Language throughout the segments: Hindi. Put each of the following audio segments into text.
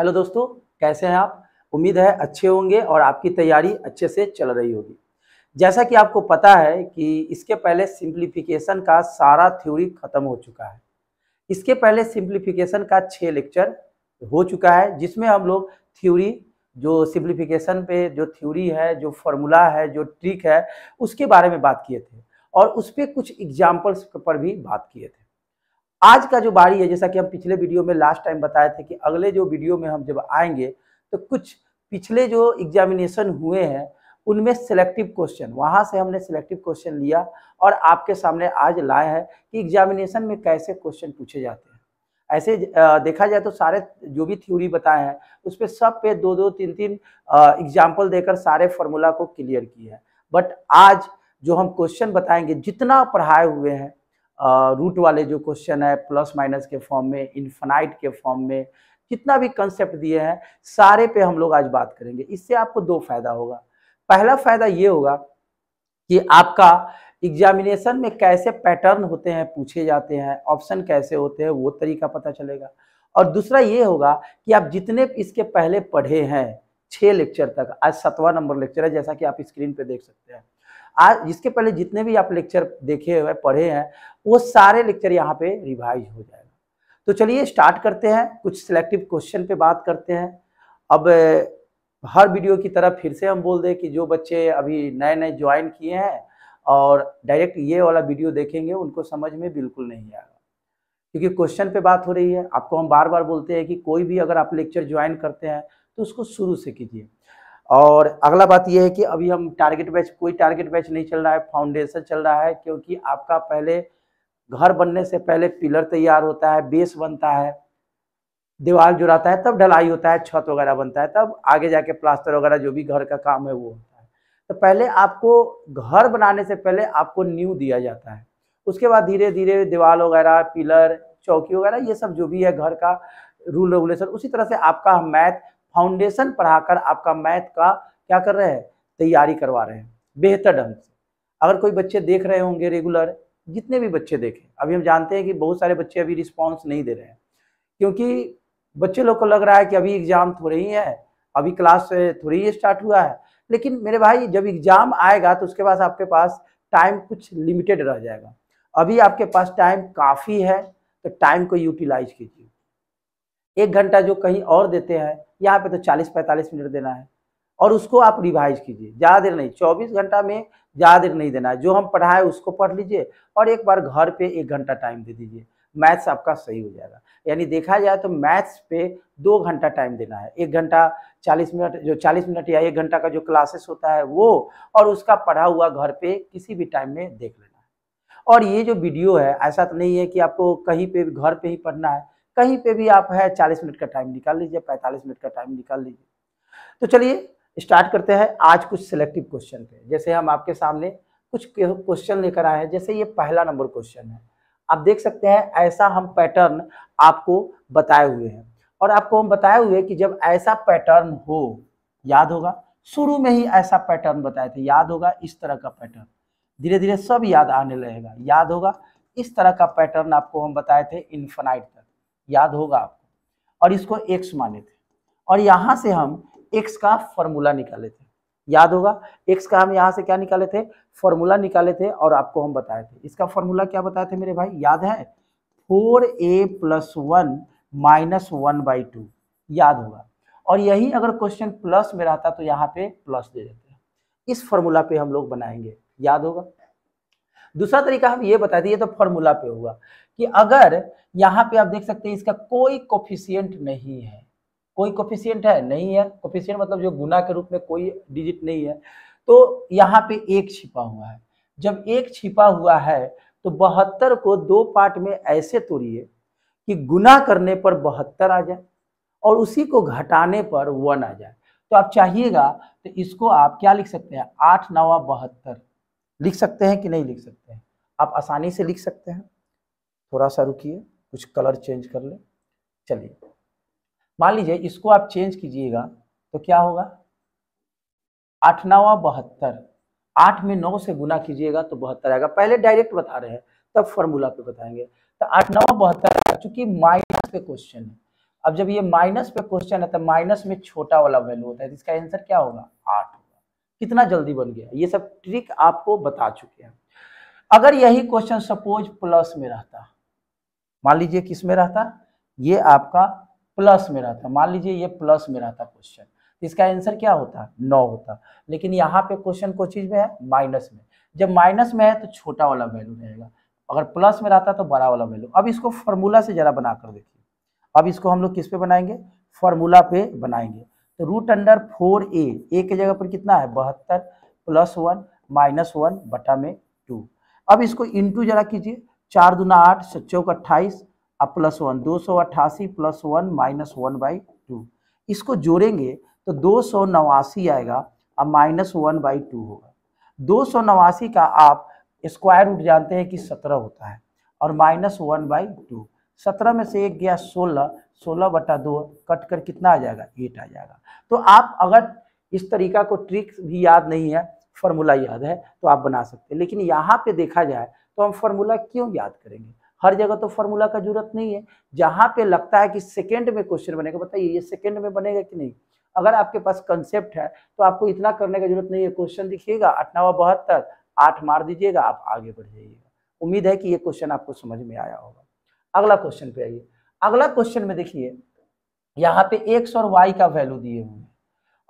हेलो दोस्तों कैसे हैं आप उम्मीद है अच्छे होंगे और आपकी तैयारी अच्छे से चल रही होगी जैसा कि आपको पता है कि इसके पहले सिंप्लीफिकेशन का सारा थ्योरी खत्म हो चुका है इसके पहले सिंप्लीफिकेशन का छः लेक्चर हो चुका है जिसमें हम लोग थ्योरी जो सिंप्लीफिकेशन पे जो थ्योरी है जो फॉर्मूला है जो ट्रिक है उसके बारे में बात किए थे और उस पर कुछ एग्जाम्पल्स पर भी बात किए थे आज का जो बारी है जैसा कि हम पिछले वीडियो में लास्ट टाइम बताए थे कि अगले जो वीडियो में हम जब आएंगे तो कुछ पिछले जो एग्जामिनेशन हुए हैं उनमें सेलेक्टिव क्वेश्चन वहाँ से हमने सेलेक्टिव क्वेश्चन लिया और आपके सामने आज लाया है कि एग्जामिनेशन में कैसे क्वेश्चन पूछे जाते हैं ऐसे देखा जाए तो सारे जो भी थ्योरी बताए हैं उस पर सब पे दो दो तीन तीन एग्जाम्पल देकर सारे फॉर्मूला को क्लियर किए हैं बट आज जो हम क्वेश्चन बताएंगे जितना पढ़ाए हुए हैं रूट वाले जो क्वेश्चन है प्लस माइनस के फॉर्म में इन्फनाइट के फॉर्म में जितना भी कंसेप्ट दिए हैं सारे पे हम लोग आज बात करेंगे इससे आपको दो फायदा होगा पहला फायदा ये होगा कि आपका एग्जामिनेशन में कैसे पैटर्न होते हैं पूछे जाते हैं ऑप्शन कैसे होते हैं वो तरीका पता चलेगा और दूसरा ये होगा कि आप जितने इसके पहले पढ़े हैं छः लेक्चर तक आज सतवा नंबर लेक्चर है जैसा कि आप स्क्रीन पे देख सकते हैं आज जिसके पहले जितने भी आप लेक्चर देखे हुए पढ़े हैं वो सारे लेक्चर यहाँ पे रिवाइज हो जाएगा तो चलिए स्टार्ट करते हैं कुछ सिलेक्टिव क्वेश्चन पे बात करते हैं अब हर वीडियो की तरह फिर से हम बोल दें कि जो बच्चे अभी नए नए ज्वाइन किए हैं और डायरेक्ट ये वाला वीडियो देखेंगे उनको समझ में बिल्कुल नहीं आएगा क्योंकि क्वेश्चन पे बात हो रही है आपको हम बार बार बोलते हैं कि कोई भी अगर आप लेक्चर ज्वाइन करते हैं तो उसको शुरू से कीजिए और अगला बात यह है कि अभी हम टारगेट बैच कोई टारगेट बैच नहीं चल रहा है फाउंडेशन चल रहा है क्योंकि आपका पहले घर बनने से पहले पिलर तैयार होता है बेस बनता है दीवार जुड़ाता है तब ढलाई होता है छत वगैरह बनता है तब आगे जाके प्लास्टर वगैरह जो भी घर का काम है वो होता है तो पहले आपको घर बनाने से पहले आपको न्यू दिया जाता है उसके बाद धीरे धीरे दीवार वगैरह पिलर चौकी वगैरह ये सब जो भी है घर का रूल रेगुलेशन उसी तरह से आपका मैथ फाउंडेशन पढ़ाकर आपका मैथ का क्या कर रहे हैं तैयारी करवा रहे हैं बेहतर ढंग से अगर कोई बच्चे देख रहे होंगे रेगुलर जितने भी बच्चे देखें अभी हम जानते हैं कि बहुत सारे बच्चे अभी रिस्पॉन्स नहीं दे रहे हैं क्योंकि बच्चे लोग को लग रहा है कि अभी एग्ज़ाम थोड़े ही है अभी क्लास थोड़ी ही स्टार्ट हुआ है लेकिन मेरे भाई जब एग्ज़ाम आएगा तो उसके बाद आपके पास टाइम कुछ लिमिटेड रह जाएगा अभी आपके पास टाइम काफ़ी है तो टाइम को यूटिलाइज कीजिए एक घंटा जो कहीं और देते हैं यहाँ पे तो 40-45 मिनट देना है और उसको आप रिवाइज कीजिए ज़्यादा देर नहीं 24 घंटा में ज़्यादा देर नहीं देना है जो हम पढ़ाए उसको पढ़ लीजिए और एक बार घर पे एक घंटा टाइम दे दीजिए मैथ्स आपका सही हो जाएगा यानी देखा जाए तो मैथ्स पे दो घंटा टाइम देना है एक घंटा चालीस मिनट जो चालीस मिनट या एक घंटा का जो क्लासेस होता है वो और उसका पढ़ा हुआ घर पे किसी भी टाइम में देख लेना है और ये जो वीडियो है ऐसा तो नहीं है कि आपको कहीं पे घर पे ही पढ़ना है कहीं पे भी आप है चालीस मिनट का टाइम निकाल लीजिए पैंतालीस मिनट का टाइम निकाल लीजिए तो चलिए स्टार्ट करते हैं आज कुछ सिलेक्टिव क्वेश्चन पे जैसे हम आपके सामने कुछ क्वेश्चन लेकर आए हैं जैसे ये पहला नंबर क्वेश्चन है आप देख सकते हैं ऐसा हम पैटर्न आपको बताए हुए हैं और आपको हम बताए हुए कि जब ऐसा पैटर्न हो याद होगा शुरू में ही ऐसा पैटर्न बताए थे याद होगा इस तरह का पैटर्न धीरे धीरे सब याद आने लगेगा याद होगा इस तरह का पैटर्न आपको हम बताए थे इन्फेनाइट तक याद होगा आपको और इसको एक्स माने थे और यहाँ से हम एक्स का फॉर्मूला निकाले थे याद होगा एक्स का हम यहाँ से क्या निकाले थे फॉर्मूला निकाले थे और आपको हम बताए थे इसका फॉर्मूला क्या बताए थे मेरे भाई याद है four a plus one minus one by two याद होगा और यही अगर क्वेश्चन प्लस में रहता तो यहाँ पे प्लस दे देते हैं इस फॉर्मूला पे हम लोग बनाएंगे याद होगा दूसरा तरीका हम ये बता ये तो फॉर्मूला पे होगा कि अगर यहाँ पे आप देख सकते हैं इसका कोई कोफिशियंट नहीं है कोई कोफिशियंट है नहीं है कोफिशियंट मतलब जो गुना के रूप में कोई डिजिट नहीं है तो यहाँ पे एक छिपा हुआ है जब एक छिपा हुआ है तो बहत्तर को दो पार्ट में ऐसे तोड़िए कि गुना करने पर बहत्तर आ जाए और उसी को घटाने पर वन आ जाए तो आप चाहिएगा तो इसको आप क्या लिख सकते हैं आठ नवा बहत्तर लिख सकते हैं कि नहीं लिख सकते हैं आप आसानी से लिख सकते हैं थोड़ा सा रुकिए कुछ कलर चेंज कर ले चलिए मान लीजिए इसको आप चेंज कीजिएगा तो क्या होगा आठ नवा बहत्तर आठ में नौ से गुना कीजिएगा तो बहत्तर आएगा पहले डायरेक्ट बता रहे हैं तब फॉर्मूला पे बताएंगे तो आठ नवा बहत्तर चूंकि माइनस पे क्वेश्चन है अब जब ये माइनस पे क्वेश्चन है तो माइनस में छोटा वाला वैल्यू होता है तो इसका आंसर क्या होगा आठ होगा कितना जल्दी बन गया ये सब ट्रिक आपको बता चुके हैं अगर यही क्वेश्चन सपोज प्लस में रहता मान लीजिए किस में रहता ये आपका प्लस में रहता मान लीजिए ये प्लस में रहता क्वेश्चन इसका आंसर क्या होता नौ होता लेकिन यहाँ पे क्वेश्चन को चीज में है माइनस में जब माइनस में है तो छोटा वाला वैल्यू रहेगा अगर प्लस में रहता तो बड़ा वाला वैल्यू अब इसको फॉर्मूला से जरा बनाकर देखिए अब इसको हम लोग किस पे बनाएंगे फॉर्मूला पे बनाएंगे तो root under four a a के जगह पर कितना है बहत्तर प्लस वन माइनस वन बटा में टू अब इसको इंटू जरा कीजिए चार दुना आठ से चौक अट्ठाईस और प्लस वन दो सौ अट्ठासी plus one minus one by two इसको जोड़ेंगे तो दो सौ नवासी आएगा और माइनस वन बाई टू होगा दो सौ नवासी का आप स्क्वायर रूट जानते हैं कि सत्रह होता है और माइनस वन बाई टू सत्रह में से एक गया सोलह सोलह बटा दो कट कर कितना आ जाएगा एट आ जाएगा तो आप अगर इस तरीका को ट्रिक भी याद नहीं है फॉर्मूला याद है तो आप बना सकते हैं लेकिन यहाँ पे देखा जाए तो हम फॉर्मूला क्यों याद करेंगे हर जगह तो फॉर्मूला का जरूरत नहीं है जहाँ पे लगता है कि सेकेंड में क्वेश्चन बनेगा बताइए ये सेकेंड में बनेगा कि नहीं अगर आपके पास कंसेप्ट है तो आपको इतना करने का जरूरत नहीं है क्वेश्चन दिखिएगा अठानवा बहत्तर आठ मार दीजिएगा आप आगे बढ़ जाइएगा उम्मीद है कि ये क्वेश्चन आपको समझ में आया होगा अगला क्वेश्चन पे आइए अगला क्वेश्चन में देखिए यहाँ पे एक्स और वाई का वैल्यू दिए हुए हैं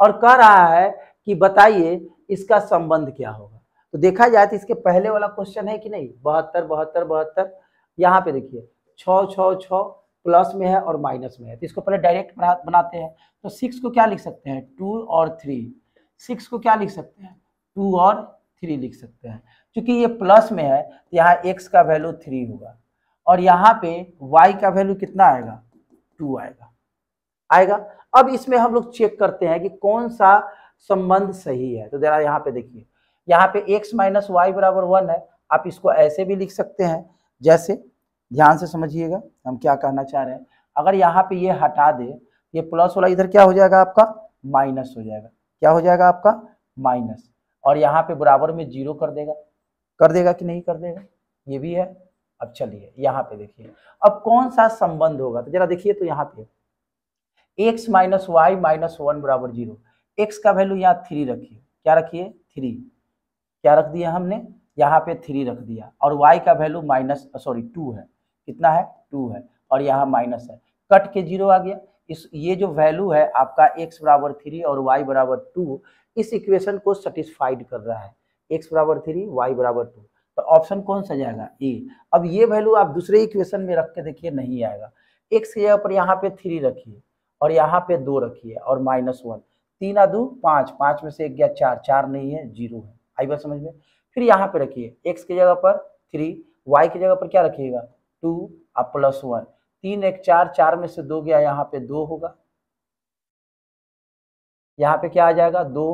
और कह रहा है कि बताइए इसका संबंध क्या होगा तो देखा जाए तो इसके पहले वाला क्वेश्चन है कि नहीं बहत्तर बहत्तर बहत्तर यहाँ पे देखिए छ छ छ प्लस में है और माइनस में है तो इसको पहले डायरेक्ट बनाते हैं तो सिक्स को क्या लिख सकते हैं टू और थ्री सिक्स को क्या लिख सकते हैं टू और थ्री लिख सकते हैं क्योंकि ये प्लस में है तो यहाँ एक्स का वैल्यू थ्री होगा और यहाँ पे वाई का वैल्यू कितना आएगा टू आएगा आएगा अब इसमें हम लोग चेक करते हैं कि कौन सा संबंध सही है तो जरा यहाँ पे देखिए यहाँ पे एक्स माइनस वाई बराबर वन है आप इसको ऐसे भी लिख सकते हैं जैसे ध्यान से समझिएगा हम क्या कहना चाह रहे हैं अगर यहाँ पे ये हटा दे ये प्लस वाला इधर क्या हो जाएगा आपका माइनस हो जाएगा क्या हो जाएगा आपका माइनस और यहाँ पे बराबर में जीरो कर देगा कर देगा कि नहीं कर देगा ये भी है अब चलिए यहाँ पे देखिए अब कौन सा संबंध होगा तो जरा देखिए तो यहाँ पे x minus y minus one बराबर जीरो एक्स का वैल्यू यहाँ थ्री रखिए क्या रखिए थ्री क्या रख दिया हमने यहाँ पे थ्री रख दिया और y का वैल्यू माइनस सॉरी टू है कितना है टू है और यहाँ माइनस है कट के जीरो आ गया इस ये जो वैल्यू है आपका x बराबर थ्री और y बराबर टू इस इक्वेशन को सेटिस्फाइड कर रहा है x बराबर थ्री वाई बराबर टू तो ऑप्शन कौन सा जाएगा ए अब ये वैल्यू आप दूसरे इक्वेशन में रख के देखिए नहीं आएगा एक्स की जगह पर यहाँ पे थ्री रखिए और यहाँ पे दो रखिए और माइनस वन तीन आ दो पाँच पाँच में से एक गया चार चार नहीं है जीरो है आई बात समझ में फिर यहाँ पे रखिए एक्स की जगह पर थ्री वाई की जगह पर क्या रखिएगा टू और प्लस वन तीन एक चार चार में से दो गया यहाँ पे दो होगा यहाँ पे क्या आ जाएगा दो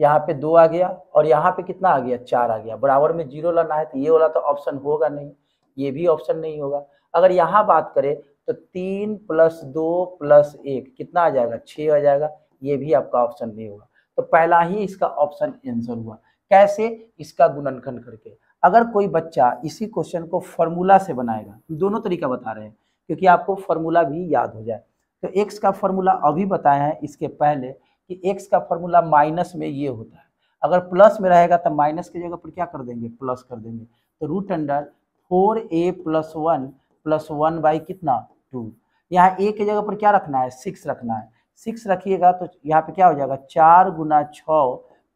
यहाँ पे दो आ गया और यहाँ पे कितना आ गया चार आ गया बराबर में जीरो लाना है तो ये वाला तो ऑप्शन होगा नहीं ये भी ऑप्शन नहीं होगा अगर यहाँ बात करें तो तीन प्लस दो प्लस एक कितना आ जाएगा छ आ जाएगा ये भी आपका ऑप्शन नहीं होगा तो पहला ही इसका ऑप्शन आंसर हुआ कैसे इसका गुणनखंड करके अगर कोई बच्चा इसी क्वेश्चन को फॉर्मूला से बनाएगा दोनों तरीका बता रहे हैं क्योंकि आपको फॉर्मूला भी याद हो जाए तो एक्स का फॉर्मूला अभी बताया है इसके पहले कि एक्स का फॉर्मूला माइनस में ये होता है अगर प्लस में रहेगा तो माइनस की जगह पर क्या कर देंगे प्लस कर देंगे तो root under four a plus one plus one by कितना टू यहाँ ए की जगह पर क्या रखना है सिक्स रखना है सिक्स रखिएगा तो यहाँ पे क्या हो जाएगा चार गुना छ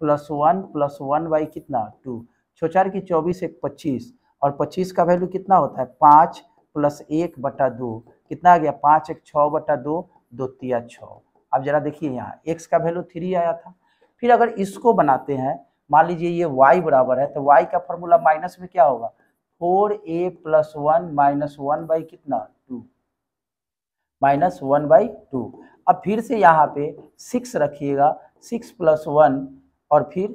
plus one plus one by कितना टू छो चार की चौबीस एक पच्चीस और पच्चीस का वैल्यू कितना होता है पाँच प्लस एक बटा दो कितना आ गया पाँच एक छ बटा दो दो तिया छः अब जरा देखिए यहाँ एक्स का वैल्यू थ्री आया था फिर अगर इसको बनाते हैं मान लीजिए ये वाई बराबर है तो वाई का फॉर्मूला माइनस में क्या होगा four a plus one minus one by कितना two minus one by two अब फिर से यहाँ पे सिक्स रखिएगा सिक्स प्लस वन और फिर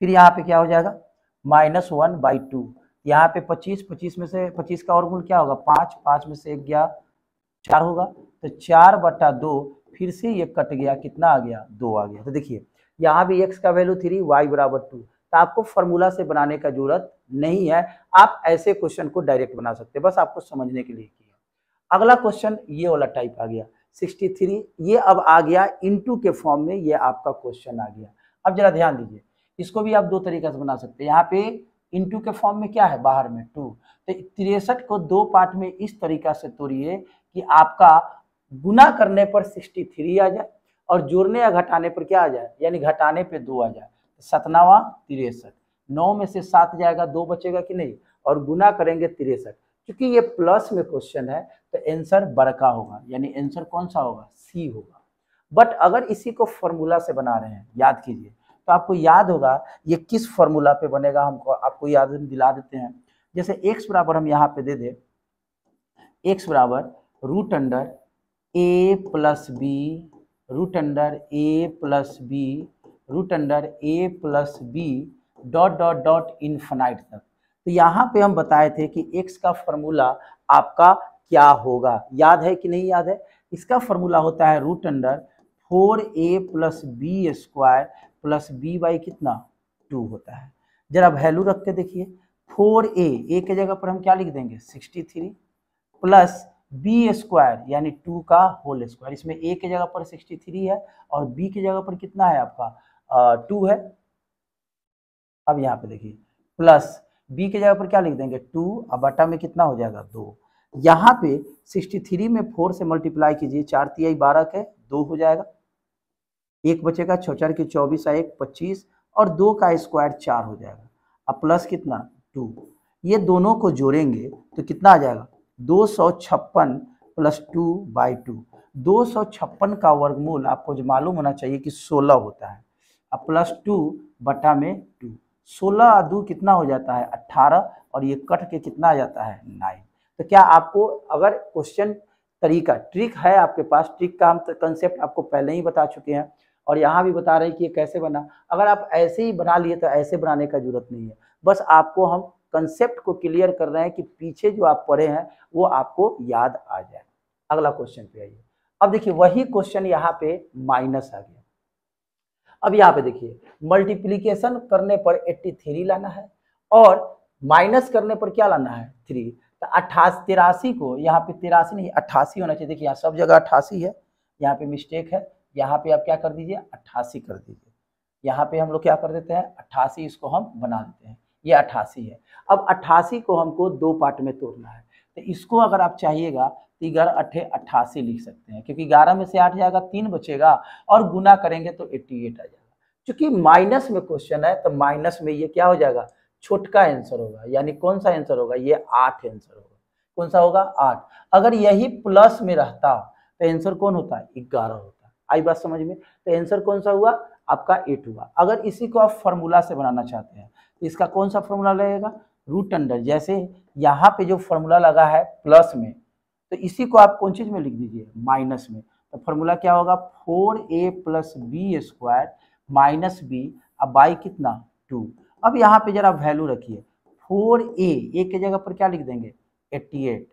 फिर यहाँ पे क्या हो जाएगा माइनस वन बाई टू यहाँ पे पच्चीस पच्चीस में से पच्चीस का और गुण क्या होगा पाँच पाँच में से एक गया चार होगा तो चार बटा दो फिर से ये कट गया कितना आ गया दो आ गया तो देखिए यहाँ भी एक्स का वैल्यू थ्री वाई बराबर टू तो आपको फॉर्मूला से बनाने का जरूरत नहीं है आप ऐसे क्वेश्चन को डायरेक्ट बना सकते हैं बस आपको समझने के लिए किया अगला क्वेश्चन ये वाला टाइप आ गया 63 ये अब आ गया इनटू के फॉर्म में ये आपका क्वेश्चन आ गया अब जरा ध्यान दीजिए इसको भी आप दो तरीके से बना सकते हैं यहाँ पे इनटू के फॉर्म में क्या है बाहर में टू तो तिरसठ को दो पार्ट में इस तरीका से तोड़िए कि आपका गुना करने पर 63 आ जाए और जोड़ने या घटाने पर क्या आ जाए यानी घटाने पर दो आ जाए सतनावा तिरसठ नौ में से सात जाएगा दो बचेगा कि नहीं और गुना करेंगे तिरसठ क्योंकि ये प्लस में क्वेश्चन है तो आंसर बड़का होगा यानी आंसर कौन सा होगा सी होगा बट अगर इसी को फॉर्मूला से बना रहे हैं याद कीजिए तो आपको याद होगा ये किस फॉर्मूला पे बनेगा हमको आपको याद दिला देते हैं जैसे एक्स बराबर हम यहाँ पे दे दे एक्स बराबर रूट अंडर ए प्लस बी रूट अंडर ए प्लस बी रूट अंडर ए plus B dot dot dot infinite तक तो यहाँ पे हम बताए थे कि एक्स का फॉर्मूला आपका क्या होगा याद है कि नहीं याद है इसका फॉर्मूला होता है root under four a plus b square plus B by कितना टू होता है जरा वैल्यू रख के देखिए फोर ए ए के जगह पर हम क्या लिख देंगे sixty three plus b square यानी टू का होल स्क्वायर इसमें ए के जगह पर सिक्सटी थ्री है और बी के जगह पर कितना है आपका टू है अब यहाँ पे देखिए प्लस बी के जगह पर क्या लिख देंगे टू अब बटा में कितना हो जाएगा दो यहाँ पे सिक्सटी थ्री में फोर से मल्टीप्लाई कीजिए चार आई बारह के दो हो जाएगा एक बचेगा छः चार के चौबीस आ एक पच्चीस और दो का स्क्वायर चार हो जाएगा अब प्लस कितना टू ये दोनों को जोड़ेंगे तो कितना आ जाएगा दो सौ छप्पन प्लस टू बाई टू दो सौ छप्पन का वर्गमूल आपको जो मालूम होना चाहिए कि सोलह होता है अब प्लस टू बटा में टू सोलह दू कितना हो जाता है अट्ठारह और ये कट के कितना आ जाता है नाइन तो क्या आपको अगर क्वेश्चन तरीका ट्रिक है आपके पास ट्रिक का हम कंसेप्ट तो आपको पहले ही बता चुके हैं और यहाँ भी बता रहे हैं कि ये कैसे बना अगर आप ऐसे ही बना लिए तो ऐसे बनाने का जरूरत नहीं है बस आपको हम कंसेप्ट को क्लियर कर रहे हैं कि पीछे जो आप पढ़े हैं वो आपको याद आ जाए अगला क्वेश्चन पे आइए अब देखिए वही क्वेश्चन यहाँ पे माइनस आ गया अब यहाँ पे देखिए मल्टीप्लीकेशन करने पर एट्टी थ्री लाना है और माइनस करने पर क्या लाना है थ्री तो अट्ठासी तिरासी को यहाँ पे तिरासी नहीं अट्ठासी होना चाहिए देखिए यहाँ सब जगह अट्ठासी है यहाँ पे मिस्टेक है यहाँ पे आप क्या कर दीजिए अट्ठासी कर दीजिए यहाँ पे हम लोग क्या कर देते हैं अट्ठासी इसको हम बना देते हैं ये अट्ठासी है अब अट्ठासी को हमको दो पार्ट में तोड़ना है तो इसको अगर आप चाहिएगा तो ग्यारह अट्ठे अट्ठासी लिख सकते हैं क्योंकि ग्यारह में से आठ जाएगा तीन बचेगा और गुना करेंगे तो एट्टी एट आ जाएगा चूंकि माइनस में क्वेश्चन है तो माइनस में ये क्या हो जाएगा छोटका आंसर होगा यानी कौन सा आंसर होगा ये आठ आंसर होगा कौन सा होगा आठ अगर यही प्लस में रहता तो आंसर कौन होता ग्यारह होता आई बात समझ में तो आंसर कौन सा हुआ आपका एट हुआ अगर इसी को आप फॉर्मूला से बनाना चाहते हैं तो इसका कौन सा फॉर्मूला लगेगा रूट अंडर जैसे यहाँ पे जो फॉर्मूला लगा है प्लस में तो इसी को आप कौन चीज में लिख दीजिए माइनस में तो फॉर्मूला क्या होगा four a plus b square minus b अब बाई कितना टू अब यहाँ पे जरा वैल्यू रखिए फोर ए ए के जगह पर क्या लिख देंगे एट्टी एट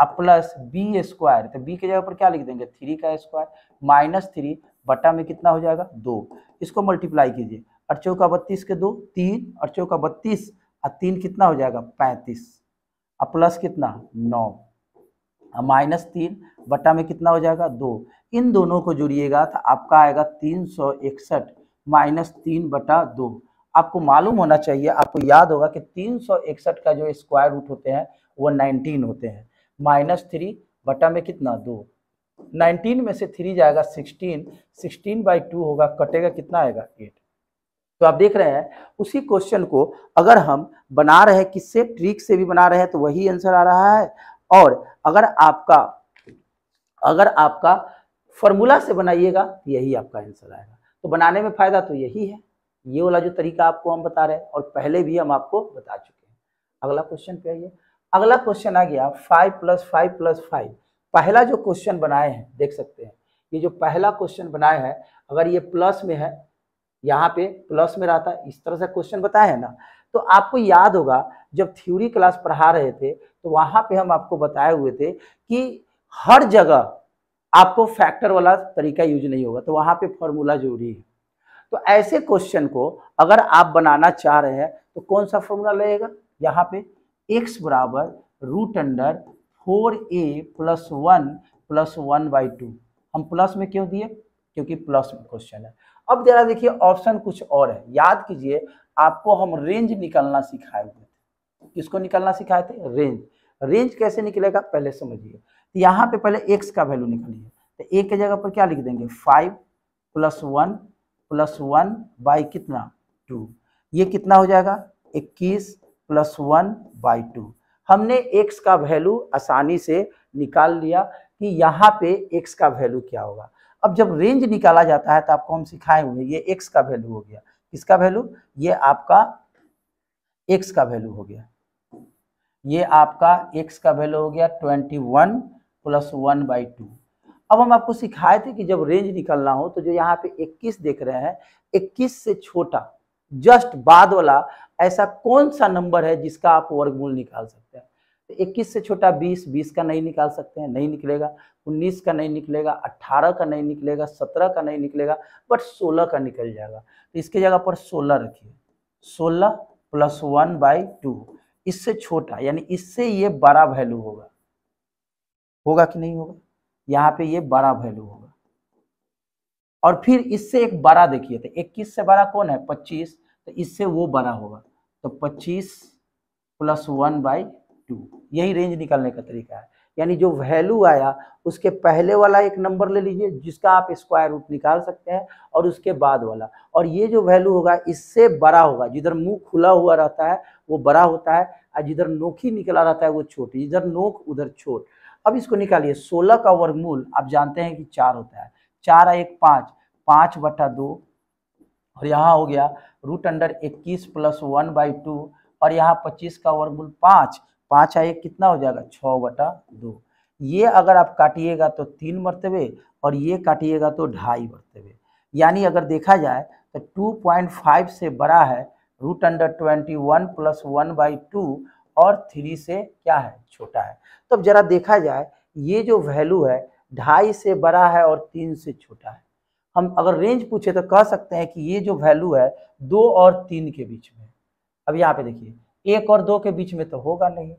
अब प्लस बी स्क्वायर तो बी के जगह पर क्या लिख देंगे थ्री का स्क्वायर माइनस थ्री बटा में कितना हो जाएगा दो इसको मल्टीप्लाई कीजिए और चौका बत्तीस के दो तीन और चौका बत्तीस और तीन कितना हो जाएगा पैंतीस और प्लस कितना नौ माइनस तीन बट्टा में कितना हो जाएगा दो इन दोनों को जोड़िएगा तो आपका आएगा तीन सौ इकसठ माइनस तीन बटा दो आपको मालूम होना चाहिए आपको याद होगा कि तीन सौ इकसठ का जो स्क्वायर रूट होते हैं वो नाइनटीन होते हैं माइनस थ्री बटा में कितना दो नाइनटीन में से थ्री जाएगा सिक्सटीन सिक्सटीन बाई टू होगा कटेगा कितना आएगा एट तो आप देख रहे हैं उसी क्वेश्चन को अगर हम बना रहे किससे ट्रिक से भी बना रहे हैं तो वही आंसर आ रहा है और अगर आपका अगर आपका फॉर्मूला से बनाइएगा तो यही आपका आंसर आएगा तो बनाने में फायदा तो यही है ये वाला जो तरीका आपको हम बता रहे हैं और पहले भी हम आपको बता चुके हैं अगला क्वेश्चन पे आइए अगला क्वेश्चन आ गया five plus five plus five पहला जो क्वेश्चन बनाए हैं देख सकते हैं ये जो पहला क्वेश्चन बनाए हैं अगर ये प्लस में है यहाँ पे प्लस में रहता है इस तरह से क्वेश्चन बताया है ना तो आपको याद होगा जब थ्योरी क्लास पढ़ा रहे थे तो वहां पे हम आपको बताए हुए थे कि हर जगह आपको फैक्टर वाला तरीका यूज नहीं होगा तो वहां पे फॉर्मूला जरूरी है तो ऐसे क्वेश्चन को अगर आप बनाना चाह रहे हैं तो कौन सा फॉर्मूला लगेगा यहाँ पे x बराबर root under four a plus one plus one by two हम प्लस में क्यों दिए क्योंकि प्लस में क्वेश्चन है अब जरा देखिए ऑप्शन कुछ और है याद कीजिए आपको हम रेंज निकालना सिखाए हुए थे किसको निकालना सिखाए थे रेंज रेंज कैसे निकलेगा पहले समझिए तो यहाँ पे पहले एक्स का वैल्यू निकालिए तो एक के जगह पर क्या लिख देंगे five plus one plus one by कितना टू ये कितना हो जाएगा इक्कीस प्लस वन बाई टू हमने एक्स का वैल्यू आसानी से निकाल लिया कि यहाँ पे एक्स का वैल्यू क्या होगा अब जब रेंज निकाला जाता है तो आपको हम सिखाए हुए ये एक्स का वैल्यू हो गया किसका वैल्यू ये आपका एक्स का वैल्यू हो गया ये आपका एक्स का वैल्यू हो गया twenty one plus one by two अब हम आपको सिखाए थे कि जब रेंज निकलना हो तो जो यहाँ पे 21 देख रहे हैं 21 से छोटा जस्ट बाद वाला ऐसा कौन सा नंबर है जिसका आप वर्गमूल निकाल सकते हैं तो इक्कीस से छोटा बीस बीस का नहीं निकाल सकते हैं नहीं निकलेगा उन्नीस का नहीं निकलेगा अट्ठारह का नहीं निकलेगा सत्रह का नहीं निकलेगा बट सोलह का निकल जाएगा तो इसके जगह पर सोलह रखिए सोलह प्लस वन बाई टू इससे छोटा यानी इससे ये बड़ा वैल्यू होगा होगा कि नहीं होगा यहाँ पे ये बड़ा वैल्यू होगा और फिर इससे एक बड़ा देखिए तो इक्कीस से बड़ा कौन है पच्चीस तो इससे वो बड़ा होगा तो पच्चीस प्लस वन बाई टू यही रेंज निकालने का तरीका है यानी जो वैल्यू आया उसके पहले वाला एक नंबर ले लीजिए जिसका आप स्क्वायर रूट निकाल सकते हैं और उसके बाद वाला और ये जो वैल्यू होगा इससे बड़ा होगा जिधर मुंह खुला हुआ रहता है वो बड़ा होता है और जिधर नोखी निकला रहता है वो छोटी जिधर नोक उधर छोट अब इसको निकालिए सोलह का वर्गमूल आप जानते हैं कि चार होता है चार एक पाँच पाँच बटा दो और यहाँ हो गया रूट अंडर इक्कीस प्लस वन बाई टू और यहाँ पच्चीस का वर्गमूल पाँच पाँच आए कितना हो जाएगा छः बटा दो ये अगर आप काटिएगा तो तीन मरतबे और ये काटिएगा तो ढाई मरतबे यानी अगर देखा जाए तो टू पॉइंट फाइव से बड़ा है root under twenty one plus one by two और थ्री से क्या है छोटा है तो जरा देखा जाए ये जो वैल्यू है ढाई से बड़ा है और तीन से छोटा है हम अगर रेंज पूछे तो कह सकते हैं कि ये जो वैल्यू है दो और तीन के बीच में अब यहाँ पे देखिए एक और दो के बीच में तो होगा नहीं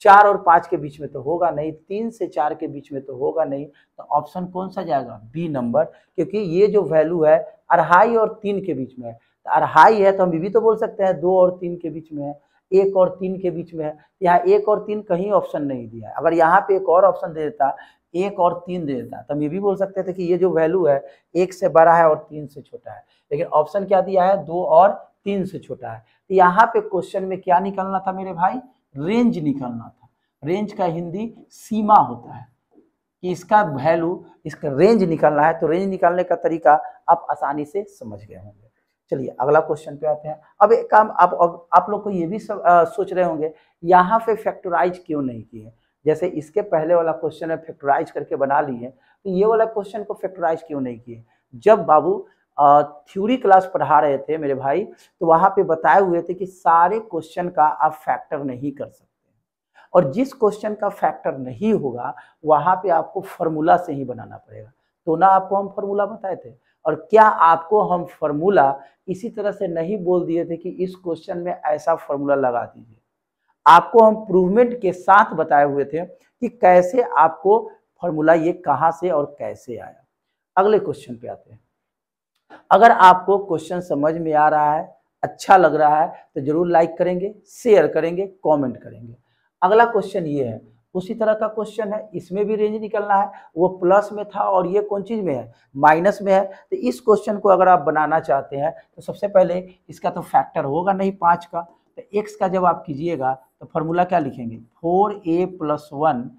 चार और पांच के बीच में तो होगा नहीं तीन से चार के बीच में तो होगा नहीं तो ऑप्शन कौन सा जाएगा बी नंबर क्योंकि ये जो वैल्यू है अढ़ाई और तीन के बीच में है तो अढ़ाई है तो हम भी तो बोल सकते हैं दो और तीन के बीच में है एक और तीन के बीच में है यहाँ एक और तीन कहीं ऑप्शन नहीं दिया है अगर यहाँ पे एक और ऑप्शन दे देता एक और तीन दे देता तो हम ये भी बोल सकते थे कि ये जो वैल्यू है एक से बड़ा है और तीन से छोटा है लेकिन ऑप्शन क्या दिया है दो और तीन से छोटा है तो यहाँ पे क्वेश्चन में क्या निकलना था मेरे भाई रेंज निकलना था रेंज का हिंदी सीमा होता है कि इसका वैल्यू इसका रेंज निकलना है तो रेंज निकालने का तरीका आप आसानी से समझ गए होंगे चलिए अगला क्वेश्चन पे आते हैं अब एक काम आप आप लोग को ये भी सब, आ, सोच रहे होंगे यहाँ पे फैक्टराइज क्यों नहीं किए जैसे इसके पहले वाला क्वेश्चन है फैक्टराइज करके बना लिए तो ये वाला क्वेश्चन को फैक्टराइज क्यों नहीं किए जब बाबू थ्योरी क्लास पढ़ा रहे थे मेरे भाई तो वहाँ पे बताए हुए थे कि सारे क्वेश्चन का आप फैक्टर नहीं कर सकते और जिस क्वेश्चन का फैक्टर नहीं होगा वहाँ पे आपको फॉर्मूला से ही बनाना पड़ेगा तो ना आपको हम फॉर्मूला बताए थे और क्या आपको हम फॉर्मूला इसी तरह से नहीं बोल दिए थे कि इस क्वेश्चन में ऐसा फॉर्मूला लगा दीजिए आपको हम प्रूवमेंट के साथ बताए हुए थे कि कैसे आपको फॉर्मूला ये कहाँ से और कैसे आया अगले क्वेश्चन पे आते हैं अगर आपको क्वेश्चन समझ में आ रहा है अच्छा लग रहा है तो जरूर लाइक करेंगे शेयर करेंगे कमेंट करेंगे अगला क्वेश्चन ये है उसी तरह का क्वेश्चन है इसमें भी रेंज निकलना है वो प्लस में था और ये कौन चीज़ में है माइनस में है तो इस क्वेश्चन को अगर आप बनाना चाहते हैं तो सबसे पहले इसका तो फैक्टर होगा नहीं पाँच का तो एक्स का जब आप कीजिएगा तो फॉर्मूला क्या लिखेंगे four a plus one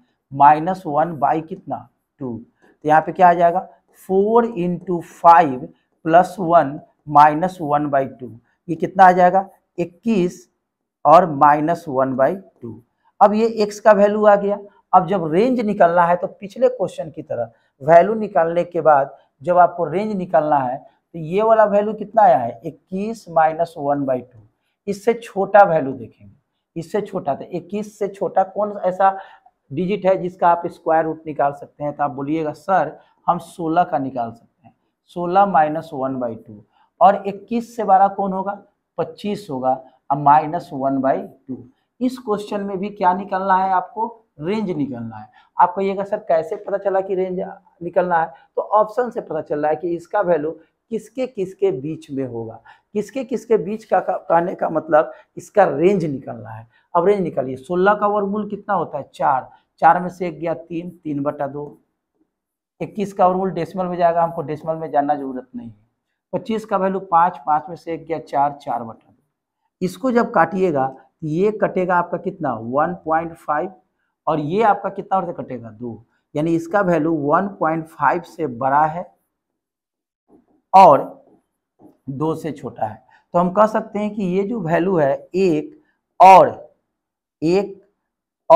minus one by कितना टू तो यहाँ पे क्या आ जाएगा four into five plus one minus one by two ये कितना आ जाएगा इक्कीस और माइनस वन बाई टू अब ये एक्स का वैल्यू आ गया अब जब रेंज निकलना है तो पिछले क्वेश्चन की तरह वैल्यू निकालने के बाद जब आपको रेंज निकालना है तो ये वाला वैल्यू कितना आया है इक्कीस माइनस वन बाई टू इससे छोटा वैल्यू देखेंगे इससे छोटा तो इक्कीस से छोटा कौन ऐसा डिजिट है जिसका आप स्क्वायर रूट निकाल सकते हैं तो आप बोलिएगा सर हम सोलह का निकाल सकते सोलह माइनस वन बाई टू और इक्कीस से बारह कौन होगा पच्चीस होगा अब माइनस वन बाई टू इस क्वेश्चन में भी क्या निकलना है आपको रेंज निकलना है आप कहिएगा सर कैसे पता चला कि रेंज निकलना है तो ऑप्शन से पता चल रहा है कि इसका वैल्यू किसके किसके बीच में होगा किसके किसके बीच का कहने का, का मतलब इसका रेंज निकलना है अब रेंज निकालिए सोलह का वर्गमूल कितना होता है चार चार में से एक गया तीन तीन बटा दो इक्कीस का रूल डेसिमल में जाएगा हमको डेसिमल में जानना जरूरत नहीं है पच्चीस का वैल्यू पाँच पाँच में से एक गया चार चार बटा दो इसको जब काटिएगा तो ये कटेगा आपका कितना वन पॉइंट फाइव और ये आपका कितना और से कटेगा दो यानी इसका वैल्यू वन पॉइंट फाइव से बड़ा है और दो से छोटा है तो हम कह सकते हैं कि ये जो वैल्यू है एक और एक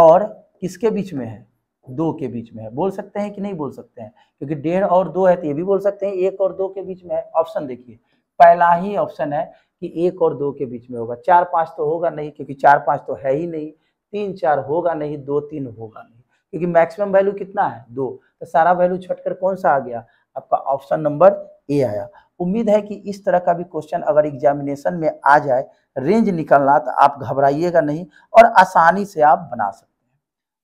और किसके बीच में है दो के बीच में है बोल सकते हैं कि नहीं बोल सकते हैं क्योंकि डेढ़ और दो है तो ये भी बोल सकते हैं एक और दो के बीच में है ऑप्शन देखिए पहला ही ऑप्शन है कि एक और दो के बीच में होगा चार पाँच तो होगा नहीं क्योंकि चार पाँच तो है ही नहीं तीन चार होगा नहीं दो तीन होगा नहीं क्योंकि मैक्सिमम वैल्यू कितना है दो तो सारा वैल्यू छटकर कौन सा आ गया आपका ऑप्शन नंबर ए आया उम्मीद है कि इस तरह का भी क्वेश्चन अगर एग्जामिनेशन में आ जाए रेंज निकलना तो आप घबराइएगा नहीं और आसानी से आप बना सकते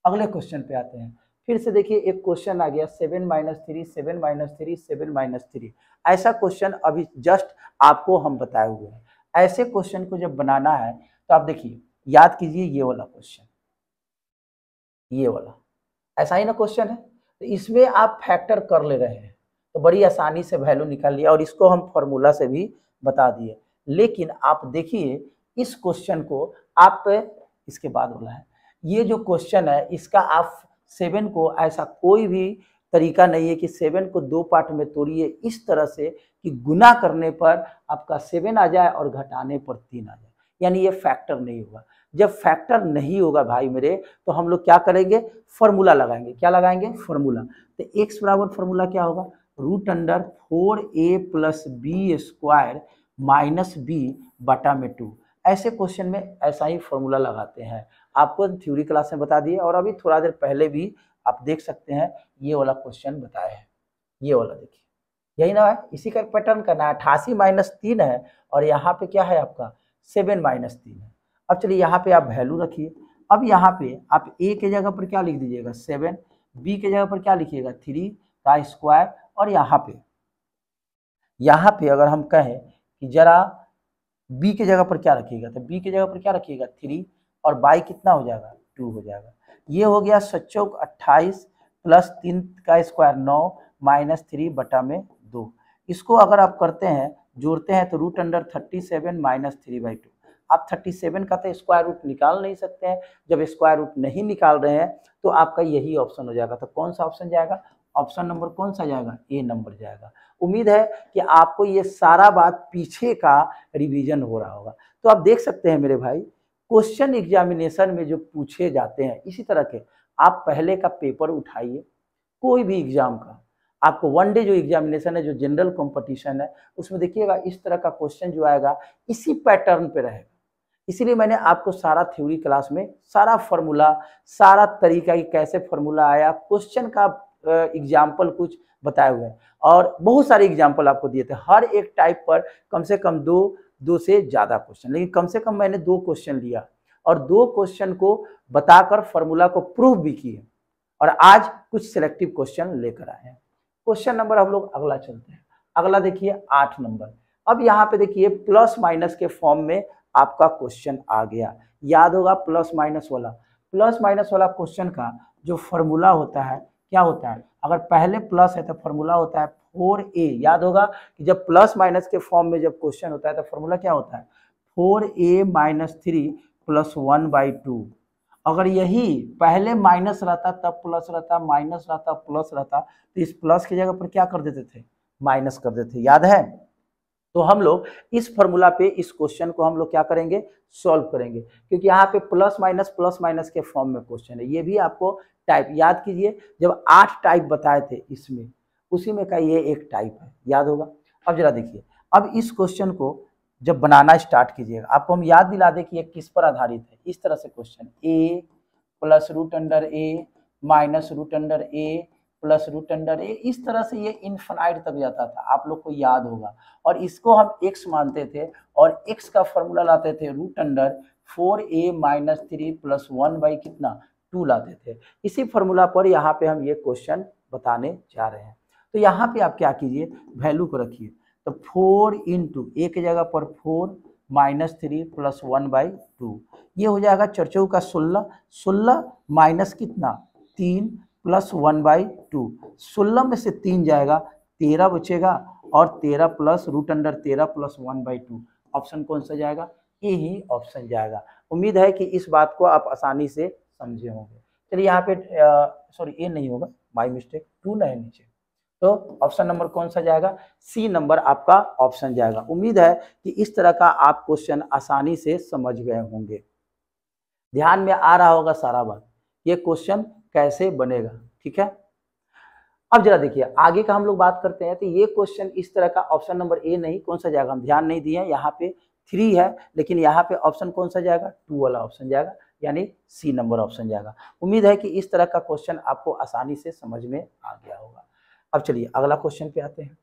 अगले क्वेश्चन पे आते हैं फिर से देखिए एक क्वेश्चन आ गया seven minus three seven minus three seven minus three ऐसा क्वेश्चन अभी जस्ट आपको हम बताए हुए हैं ऐसे क्वेश्चन को जब बनाना है तो आप देखिए याद कीजिए ये वाला क्वेश्चन ये वाला ऐसा ही ना क्वेश्चन है तो इसमें आप फैक्टर कर ले रहे हैं तो बड़ी आसानी से वैल्यू निकाल लिया और इसको हम फॉर्मूला से भी बता दिए लेकिन आप देखिए इस क्वेश्चन को आप इसके बाद बोला है ये जो क्वेश्चन है इसका आप सेवन को ऐसा कोई भी तरीका नहीं है कि सेवन को दो पार्ट में तोड़िए इस तरह से कि गुना करने पर आपका सेवन आ जाए और घटाने पर तीन आ जाए यानी ये फैक्टर नहीं होगा जब फैक्टर नहीं होगा भाई मेरे तो हम लोग क्या करेंगे फॉर्मूला लगाएंगे क्या लगाएंगे फॉर्मूला तो एक्स बराबर फॉर्मूला क्या होगा root under four a plus b square minus b बटा में टू ऐसे क्वेश्चन में ऐसा ही फॉर्मूला लगाते हैं आपको थ्योरी क्लास में बता दिए और अभी थोड़ा देर पहले भी आप देख सकते हैं ये वाला क्वेश्चन बताया है ये वाला देखिए यही ना है इसी का पैटर्न करना है अठासी माइनस तीन है और यहाँ पे क्या है आपका सेवन माइनस तीन है अब चलिए यहाँ पे आप वैल्यू रखिए अब यहाँ पे आप ए के जगह पर क्या लिख दीजिएगा सेवन बी के जगह पर क्या लिखिएगा थ्री का स्क्वायर और यहाँ पे यहाँ पे अगर हम कहें कि जरा बी के जगह पर क्या रखिएगा तो बी के जगह पर क्या रखिएगा थ्री और बाई कितना हो जाएगा टू हो जाएगा ये हो गया सचौक अट्ठाईस प्लस तीन का स्क्वायर नौ माइनस थ्री बटा में दो इसको अगर आप करते हैं जोड़ते हैं तो root under thirty seven minus three by two आप थर्टी सेवन का तो स्क्वायर रूट निकाल नहीं सकते हैं जब स्क्वायर रूट नहीं निकाल रहे हैं तो आपका यही ऑप्शन हो जाएगा तो कौन सा ऑप्शन जाएगा ऑप्शन नंबर कौन सा जाएगा ए नंबर जाएगा उम्मीद है कि आपको ये सारा बात पीछे का रिविजन हो रहा होगा तो आप देख सकते हैं मेरे भाई क्वेश्चन एग्जामिनेशन में जो पूछे जाते हैं इसी तरह के आप पहले का पेपर उठाइए कोई भी एग्जाम का आपको वन डे जो एग्जामिनेशन है जो जनरल कंपटीशन है उसमें देखिएगा इस तरह का क्वेश्चन जो आएगा इसी पैटर्न पे रहेगा इसीलिए मैंने आपको सारा थ्योरी क्लास में सारा फॉर्मूला सारा तरीका कि कैसे फॉर्मूला आया क्वेश्चन का एग्जाम्पल कुछ बताए हुए हैं और बहुत सारे एग्जाम्पल आपको दिए थे हर एक टाइप पर कम से कम दो दो से ज़्यादा क्वेश्चन लेकिन कम से कम मैंने दो क्वेश्चन लिया और दो क्वेश्चन को बताकर फॉर्मूला को प्रूव भी किए और आज कुछ सिलेक्टिव क्वेश्चन लेकर आए हैं क्वेश्चन नंबर हम लोग अगला चलते हैं अगला देखिए आठ नंबर अब यहाँ पे देखिए प्लस माइनस के फॉर्म में आपका क्वेश्चन आ गया याद होगा प्लस माइनस वाला प्लस माइनस वाला क्वेश्चन का जो फॉर्मूला होता है क्या होता है अगर पहले प्लस है तो फॉर्मूला होता है फोर ए याद होगा कि जब प्लस माइनस के फॉर्म में जब क्वेश्चन होता है तो फॉर्मूला क्या होता है four A minus three plus one by two अगर यही पहले माइनस रहता तब प्लस रहता माइनस रहता प्लस रहता तो इस प्लस की जगह पर क्या कर देते थे माइनस कर देते याद है तो हम लोग इस फॉर्मूला पे इस क्वेश्चन को हम लोग क्या करेंगे सॉल्व करेंगे क्योंकि यहाँ पे प्लस माइनस प्लस माइनस के फॉर्म में क्वेश्चन है ये भी आपको टाइप याद कीजिए जब आठ टाइप बताए थे इसमें उसी में का ये एक टाइप है याद होगा अब जरा देखिए अब इस क्वेश्चन को जब बनाना स्टार्ट कीजिएगा आपको हम याद दिला दें कि ये किस पर आधारित है इस तरह से question a plus root under A minus root under A plus root under a इस तरह से ये इनफनाइट तक जाता था आप लोग को याद होगा और इसको हम एक्स मानते थे और एक्स का फॉर्मूला लाते थे root under four A minus three plus one by कितना टू लाते थे इसी फॉर्मूला पर यहाँ पे हम ये क्वेश्चन बताने जा रहे हैं तो यहाँ पे आप क्या कीजिए वैल्यू को रखिए तो फोर इंटू ए की जगह पर four minus three plus one by two ये हो जाएगा चर्चों का सोलह सोलह माइनस कितना तीन प्लस वन बाई टू सोलह में से तीन जाएगा तेरह बचेगा और तेरह प्लस रूट अंडर तेरह plus one by two option कौन सा जाएगा ए ही ऑप्शन जाएगा उम्मीद है कि इस बात को आप आसानी से समझे होंगे चलिए यहाँ पे सॉरी ए नहीं होगा माई मिस्टेक टू न नीचे तो ऑप्शन नंबर कौन सा जाएगा सी नंबर आपका ऑप्शन जाएगा उम्मीद है कि इस तरह का आप क्वेश्चन आसानी से समझ गए होंगे ध्यान में आ रहा होगा सारा बात ये क्वेश्चन कैसे बनेगा ठीक है अब जरा देखिए आगे का हम लोग बात करते हैं तो ये क्वेश्चन इस तरह का ऑप्शन नंबर ए नहीं कौन सा जाएगा हम ध्यान नहीं दिए यहाँ पे थ्री है लेकिन यहाँ पे ऑप्शन कौन सा जाएगा टू वाला ऑप्शन जाएगा यानी सी नंबर ऑप्शन जाएगा उम्मीद है कि इस तरह का क्वेश्चन आपको आसानी से समझ में आ गया होगा अब चलिए अगला क्वेश्चन पे आते हैं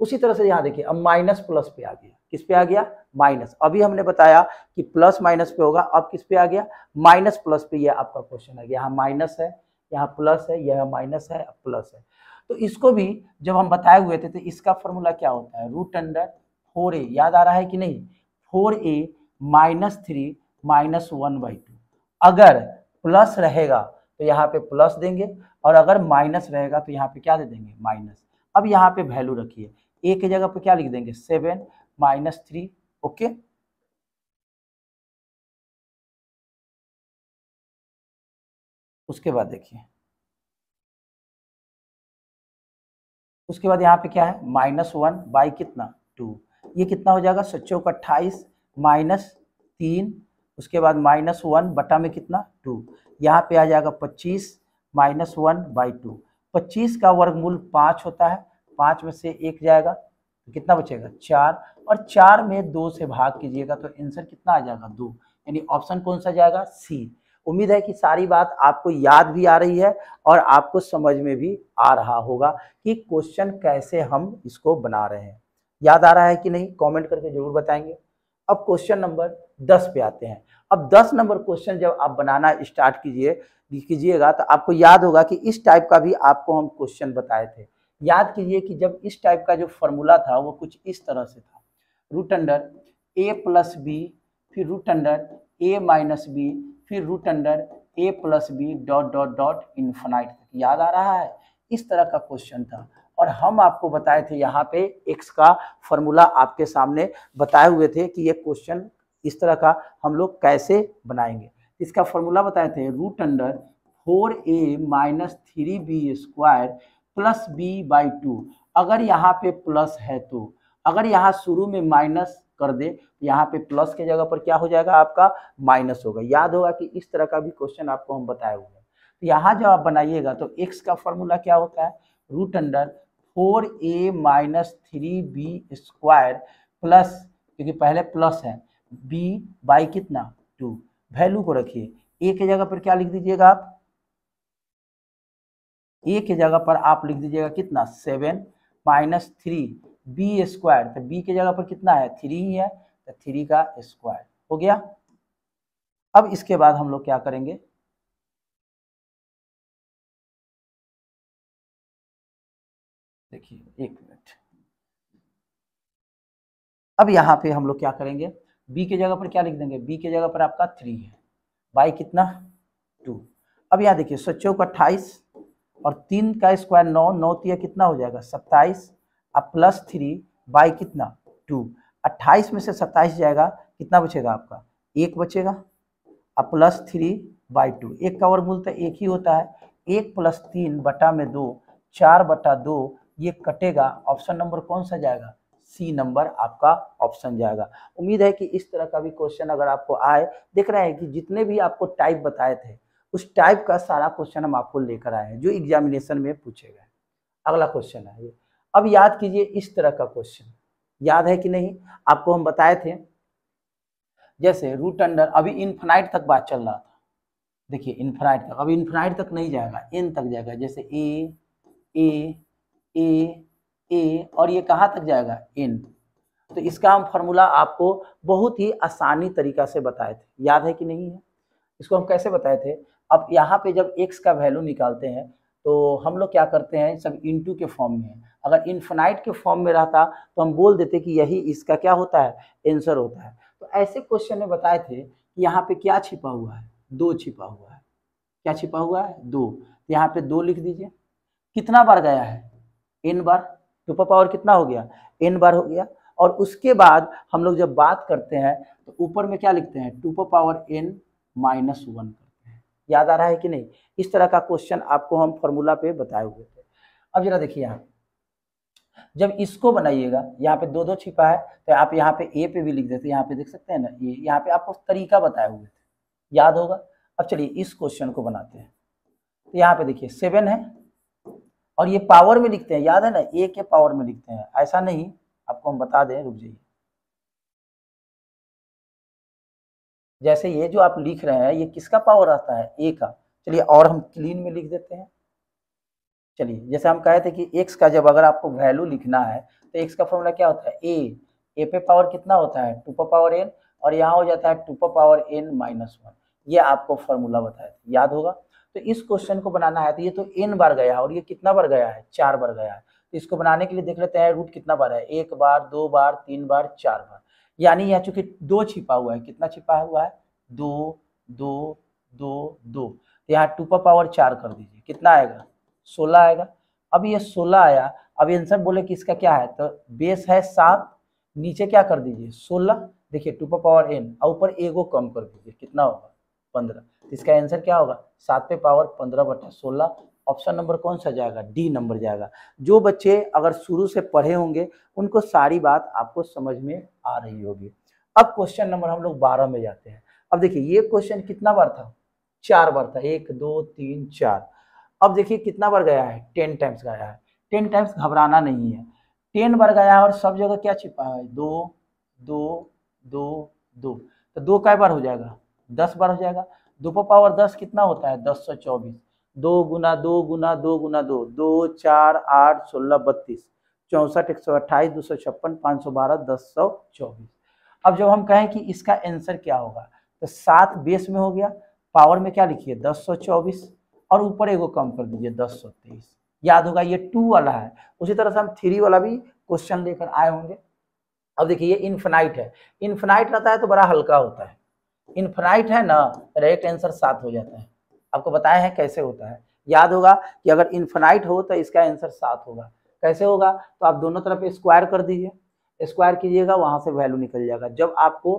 उसी तरह से यहाँ देखिए अब माइनस प्लस पे आ गया किस पे आ गया माइनस अभी हमने बताया कि प्लस माइनस पे होगा अब किस पे आ गया माइनस प्लस पे ये आपका क्वेश्चन आ गया यहाँ माइनस है यहाँ प्लस है यह माइनस है प्लस है तो इसको भी जब हम बताए हुए थे तो इसका फॉर्मूला क्या होता है रूट अंडर फोर ए याद आ रहा है कि नहीं four A minus three minus one by two अगर प्लस रहेगा तो यहाँ पे प्लस देंगे और अगर माइनस रहेगा तो यहाँ पे क्या दे देंगे माइनस अब यहाँ पे वैल्यू रखिए ए के जगह पे क्या लिख देंगे सेवन माइनस थ्री ओके उसके बाद देखिए उसके बाद यहाँ पे क्या है माइनस वन बाई कितना टू ये कितना हो जाएगा सच्चों का अट्ठाईस माइनस तीन उसके बाद माइनस वन बटा में कितना टू यहाँ पे आ जाएगा पच्चीस माइनस वन बाई टू पच्चीस का वर्गमूल पाँच होता है पाँच में से एक जाएगा तो कितना बचेगा चार और चार में दो से भाग कीजिएगा तो आंसर कितना आ जाएगा दो यानी ऑप्शन कौन सा जाएगा सी उम्मीद है कि सारी बात आपको याद भी आ रही है और आपको समझ में भी आ रहा होगा कि क्वेश्चन कैसे हम इसको बना रहे हैं याद आ रहा है कि नहीं कमेंट करके जरूर बताएंगे अब क्वेश्चन नंबर दस पे आते हैं अब दस नंबर क्वेश्चन जब आप बनाना स्टार्ट कीजिए कीजिएगा तो आपको याद होगा कि इस टाइप का भी आपको हम क्वेश्चन बताए थे याद कीजिए कि जब इस टाइप का जो फॉर्मूला था वो कुछ इस तरह से था रूट अंडर ए प्लस बी फिर रूट अंडर ए माइनस बी फिर रूट अंडर ए plus B dot dot dot infinite याद आ रहा है इस तरह का क्वेश्चन था और हम आपको बताए थे यहाँ पे एक्स का फॉर्मूला आपके सामने बताए हुए थे कि ये क्वेश्चन इस तरह का हम लोग कैसे बनाएंगे इसका फॉर्मूला बताए थे root under four A minus three B square plus B by two अगर यहाँ पे प्लस है तो अगर यहाँ शुरू में माइनस कर दे यहाँ पे प्लस के जगह पर क्या हो जाएगा आपका माइनस होगा याद होगा कि इस तरह का भी क्वेश्चन आपको हम बताए हुए हैं तो यहाँ जब आप बनाइएगा तो एक्स का फॉर्मूला क्या होता है रूट अंडर फोर ए minus three B square plus क्योंकि पहले प्लस है बी बाई कितना टू वैल्यू को रखिए ए के जगह पर क्या लिख दीजिएगा आप ए के जगह पर आप लिख दीजिएगा कितना seven minus three B square तो बी के जगह पर कितना है थ्री ही है तो थ्री का स्क्वायर हो गया अब इसके बाद हम लोग क्या करेंगे देखिए एक मिनट अब यहां पे हम लोग क्या करेंगे बी के जगह पर क्या लिख देंगे बी के जगह पर आपका थ्री है बाई कितना टू अब यहां देखिए सौ चौक अट्ठाईस और तीन का स्क्वायर नौ नौ तीन कितना हो जाएगा सत्ताईस अब प्लस थ्री बाई कितना टू अट्ठाईस में से सत्ताईस जाएगा कितना बचेगा आपका एक बचेगा अब प्लस थ्री बाई टू एक का वर्गमूल तो एक ही होता है एक प्लस तीन बटा में दो चार बटा दो ये कटेगा ऑप्शन नंबर कौन सा जाएगा सी नंबर आपका ऑप्शन जाएगा उम्मीद है कि इस तरह का भी क्वेश्चन अगर आपको आए देख रहे हैं कि जितने भी आपको टाइप बताए थे उस टाइप का सारा क्वेश्चन हम आपको लेकर आए हैं जो एग्जामिनेशन में पूछे गए अगला क्वेश्चन है ये अब याद कीजिए इस तरह का क्वेश्चन याद है कि नहीं आपको हम बताए थे जैसे रूट अंडर अभी इनफिनाइट तक बात चल रहा था देखिए इनफिनाइट तक अभी इनफिनाइट तक नहीं जाएगा एन तक जाएगा जैसे ए ए ए ए और ये कहाँ तक जाएगा एन तो इसका हम फॉर्मूला आपको बहुत ही आसानी तरीका से बताए थे याद है कि नहीं है इसको हम कैसे बताए थे अब यहाँ पे जब एक्स का वैल्यू निकालते हैं तो हम लोग क्या करते हैं सब इंटू के फॉर्म में है अगर इन्फिनाइट के फॉर्म में रहता तो हम बोल देते कि यही इसका क्या होता है आंसर होता है तो ऐसे क्वेश्चन में बताए थे कि यहाँ पे क्या छिपा हुआ है दो छिपा हुआ है क्या छिपा हुआ है दो तो यहाँ पे दो लिख दीजिए कितना बार गया है एन बार टू पावर कितना हो गया एन बार हो गया और उसके बाद हम लोग जब बात करते हैं तो ऊपर में क्या लिखते हैं two power N minus one याद आ रहा है कि नहीं इस तरह का क्वेश्चन आपको हम फॉर्मूला पे बताए हुए थे अब जरा देखिए यहाँ जब इसको बनाइएगा यहाँ पे दो दो छिपा है तो आप यहाँ पे ए पे भी लिख देते यहाँ पे देख सकते हैं ना ये यहाँ पे आपको तरीका बताए हुए थे याद होगा अब चलिए इस क्वेश्चन को बनाते हैं तो यहाँ पे देखिए सेवन है और ये पावर में लिखते हैं याद है ना ए के पावर में लिखते हैं ऐसा नहीं आपको हम बता दें रुक जाइए जैसे ये जो आप लिख रहे हैं ये किसका पावर आता है ए का चलिए और हम क्लीन में लिख देते हैं चलिए जैसे हम कहे थे कि एक्स का जब अगर आपको वैल्यू लिखना है तो एक्स का फॉर्मूला क्या होता है ए ए पे पावर कितना होता है टू पर पावर एन और यहाँ हो जाता है टू पर पावर एन माइनस वन ये आपको फॉर्मूला बताया था याद होगा तो इस क्वेश्चन को बनाना है तो ये तो एन बार गया है और ये कितना बार गया है चार बार गया है तो इसको बनाने के लिए देख लेते हैं रूट कितना बार है एक बार दो बार तीन बार चार बार यानी यह चूंकि दो छिपा हुआ है कितना छिपा हुआ है दो दो दो दो तो यहाँ टू पर पावर चार कर दीजिए कितना आएगा सोलह आएगा अब ये सोलह आया अब आंसर बोले कि इसका क्या है तो बेस है सात नीचे क्या कर दीजिए सोलह देखिए टू पर पावर एन और ऊपर को कम कर दीजिए कितना होगा पंद्रह तो इसका आंसर क्या होगा सात पे पावर पंद्रह बटा सोलह ऑप्शन नंबर कौन सा जाएगा डी नंबर जाएगा जो बच्चे अगर शुरू से पढ़े होंगे उनको सारी बात आपको समझ में आ रही होगी अब क्वेश्चन नंबर हम लोग बारह में जाते हैं अब देखिए ये क्वेश्चन कितना बार था चार बार था एक दो तीन चार अब देखिए कितना बार गया है टेन टाइम्स गया है टेन टाइम्स घबराना नहीं है टेन बार गया है और सब जगह क्या छिपा है दो दो दो दो तो दो कई बार हो जाएगा दस बार हो जाएगा दो पावर दस कितना होता है दस सौ चौबीस दो गुना दो गुना दो गुना दो दो चार आठ सोलह बत्तीस चौंसठ एक सौ अट्ठाईस दो सौ छप्पन पाँच सौ बारह दस सौ चौबीस अब जब हम कहें कि इसका आंसर क्या होगा तो सात बेस में हो गया पावर में क्या लिखिए दस सौ चौबीस और ऊपर एगो कम कर दीजिए दस सौ तेईस याद होगा ये टू वाला है उसी तरह से हम थ्री वाला भी क्वेश्चन लेकर आए होंगे अब देखिए ये इन्फेनाइट है इन्फनाइट रहता है तो बड़ा हल्का होता है इन्फनाइट है ना राइट आंसर सात हो जाता है आपको बताया है कैसे होता है याद होगा कि अगर इन्फेनाइट हो तो इसका आंसर सात होगा कैसे होगा तो आप दोनों तरफ स्क्वायर कर दीजिए स्क्वायर कीजिएगा वहाँ से वैल्यू निकल जाएगा जब आपको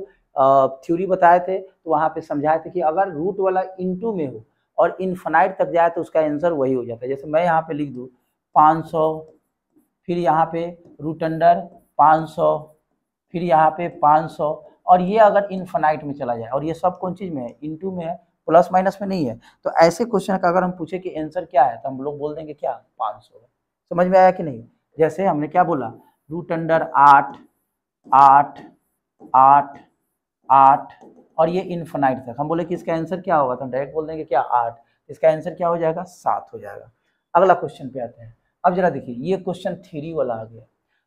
थ्योरी बताए थे तो वहाँ पे समझाए थे कि अगर रूट वाला इनटू में हो और इनफाइनाइट तक जाए तो उसका आंसर वही हो जाता है जैसे मैं यहाँ पे लिख दूँ 500 फिर यहाँ पे रूट अंडर पाँच फिर यहाँ पे 500 और ये अगर इनफाइनाइट में चला जाए और ये सब कौन चीज़ में है इन में है प्लस माइनस में नहीं है तो ऐसे क्वेश्चन का अगर हम पूछे कि आंसर क्या है तो हम लोग बोल देंगे क्या पाँच सौ समझ में आया कि नहीं जैसे हमने क्या बोला रूट अंडर आठ आठ आठ आठ और ये इन्फेनाइट तक हम बोले कि इसका आंसर क्या होगा तो हम डायरेक्ट बोल देंगे क्या आठ इसका आंसर क्या हो जाएगा सात हो जाएगा अगला क्वेश्चन पे आते हैं अब जरा देखिए ये क्वेश्चन थ्री वाला आ गया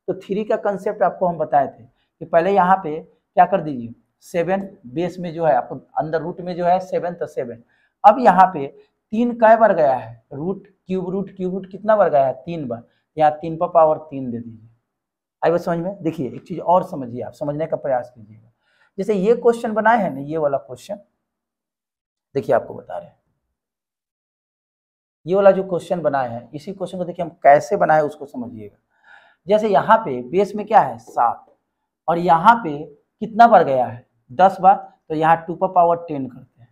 तो थ्री का कंसेप्ट आपको हम बताए थे कि पहले यहाँ पे क्या कर दीजिए सेवन बेस में जो है आपको अंदर रूट में जो है सेवन तो सेवन अब यहाँ पे तीन कै बार गया है root cube root cube root कितना बार गया है तीन बार यहाँ तीन पर पावर तीन दे दीजिए आई बात समझ में देखिए एक चीज़ और समझिए आप समझने का प्रयास कीजिएगा जैसे ये क्वेश्चन बनाए हैं ना ये वाला क्वेश्चन देखिए आपको बता रहे हैं ये वाला जो क्वेश्चन बनाए हैं इसी क्वेश्चन को देखिए हम कैसे बनाए उसको समझिएगा जैसे यहाँ पे बेस में क्या है सात और यहाँ पे कितना बार गया है दस बार तो यहाँ टू पर पावर टेन करते हैं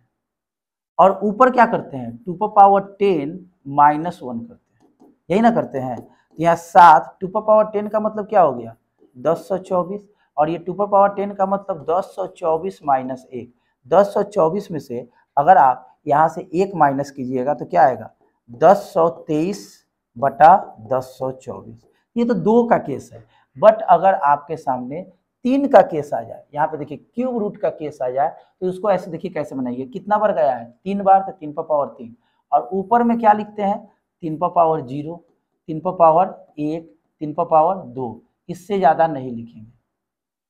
और ऊपर क्या करते हैं टू पर पावर टेन माइनस वन करते हैं यही ना करते हैं तो यहाँ सात टू पर पावर टेन का मतलब क्या हो गया दस सौ चौबीस और ये टू पर पावर टेन का मतलब दस सौ चौबीस माइनस एक दस सौ चौबीस में से अगर आप यहाँ से एक माइनस कीजिएगा तो क्या आएगा दस सौ तेईस बटा दस सौ चौबीस ये तो दो का केस है बट अगर आपके सामने तीन का केस आ जाए यहाँ पे देखिए क्यूब रूट का केस आ जाए तो उसको ऐसे देखिए कैसे बनाइए कितना बार गया है तीन बार तो तीन पर पावर तीन और ऊपर में क्या लिखते हैं तीन पर पावर जीरो तीन पर पावर एक तीन पर पावर दो इससे ज़्यादा नहीं लिखेंगे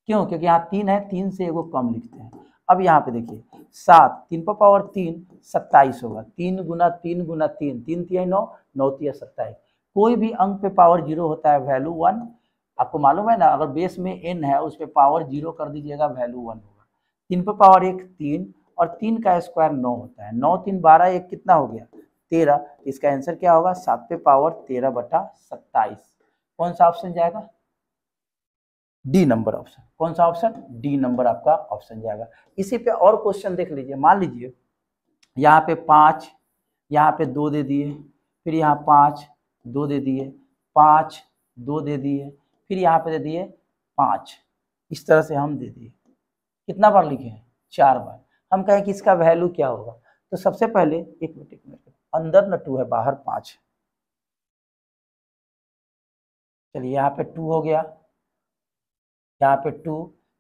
क्यों क्योंकि यहाँ तीन है तीन से एगो कम लिखते हैं अब यहाँ पे देखिए सात तीन पर पावर तीन सत्ताईस होगा तीन गुना तीन गुना तीन तीन तीन नौ नौ तिया सत्ताईस कोई भी अंक पे पावर जीरो होता है वैल्यू वन आपको मालूम है ना अगर बेस में एन है उस पर पावर जीरो कर दीजिएगा वैल्यू वन होगा तीन पे पावर एक तीन और तीन का स्क्वायर नौ होता है नौ तीन बारह एक कितना हो गया तेरह तो इसका आंसर क्या होगा सात पे पावर तेरह बटा सत्ताईस कौन सा ऑप्शन जाएगा डी नंबर ऑप्शन कौन सा ऑप्शन डी नंबर आपका ऑप्शन जाएगा इसी पे और क्वेश्चन देख लीजिए मान लीजिए यहाँ पे पाँच यहाँ पे दो दे दिए फिर यहाँ पाँच दो दे दिए पाँच दो दे दिए फिर यहाँ पे दे दिए पाँच इस तरह से हम दे दिए कितना बार लिखे हैं चार बार हम कहें कि इसका वैल्यू क्या होगा तो सबसे पहले एक मिनट एक मिनट अंदर न टू है बाहर पाँच चलिए यहाँ पे टू हो गया यहाँ पे टू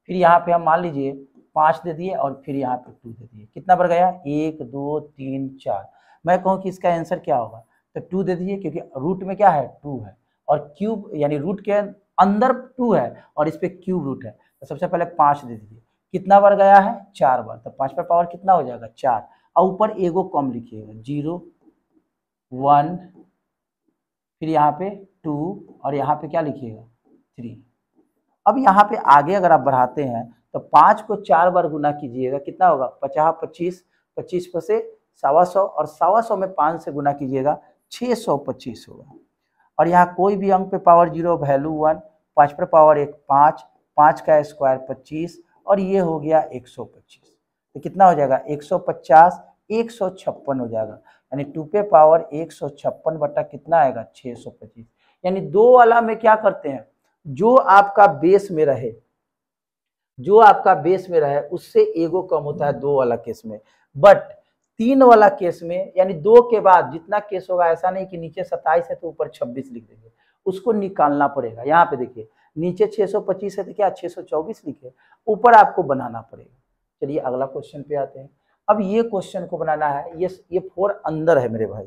फिर यहाँ पे हम मान लीजिए पाँच दे दिए और फिर यहाँ पे टू दे दिए कितना बार गया एक दो तीन चार मैं कहूँ कि इसका आंसर क्या होगा तो टू दे दीजिए क्योंकि रूट में क्या है टू है और क्यूब यानी रूट के अंदर टू है और इस पर क्यूब रूट है तो सबसे पहले पाँच दे दीजिए कितना बार गया है चार बार तो पाँच पर पावर कितना हो जाएगा चार और ऊपर एगो कम लिखिएगा जीरो वन फिर यहाँ पे टू और यहाँ पे क्या लिखिएगा थ्री अब यहाँ पे आगे अगर आप बढ़ाते हैं तो पाँच को चार बार गुना कीजिएगा कितना होगा पचास पच्चीस पच्चीस पर से सवा सौ और सवा सौ में पाँच से गुना कीजिएगा छः सौ पच्चीस होगा और यहाँ कोई भी अंक पे पावर जीरो वैल्यू वन पाँच पर पावर एक पाँच पाँच का स्क्वायर पच्चीस और ये हो गया एक सौ पच्चीस तो कितना हो जाएगा एक सौ पचास एक सौ छप्पन हो जाएगा यानी टू पे पावर एक सौ छप्पन बटा कितना आएगा छः सौ पच्चीस यानी दो वाला में क्या करते हैं जो आपका बेस में रहे जो आपका बेस में रहे उससे एगो कम होता है दो वाला केस में बट तीन वाला केस में यानी दो के बाद जितना केस होगा ऐसा नहीं कि नीचे सत्ताईस है तो ऊपर छब्बीस लिख देंगे उसको निकालना पड़ेगा यहाँ पे देखिए नीचे 625 है तो क्या 624 लिखे ऊपर आपको बनाना पड़ेगा चलिए अगला क्वेश्चन पे आते हैं अब ये क्वेश्चन को बनाना है ये ये फोर अंदर है मेरे भाई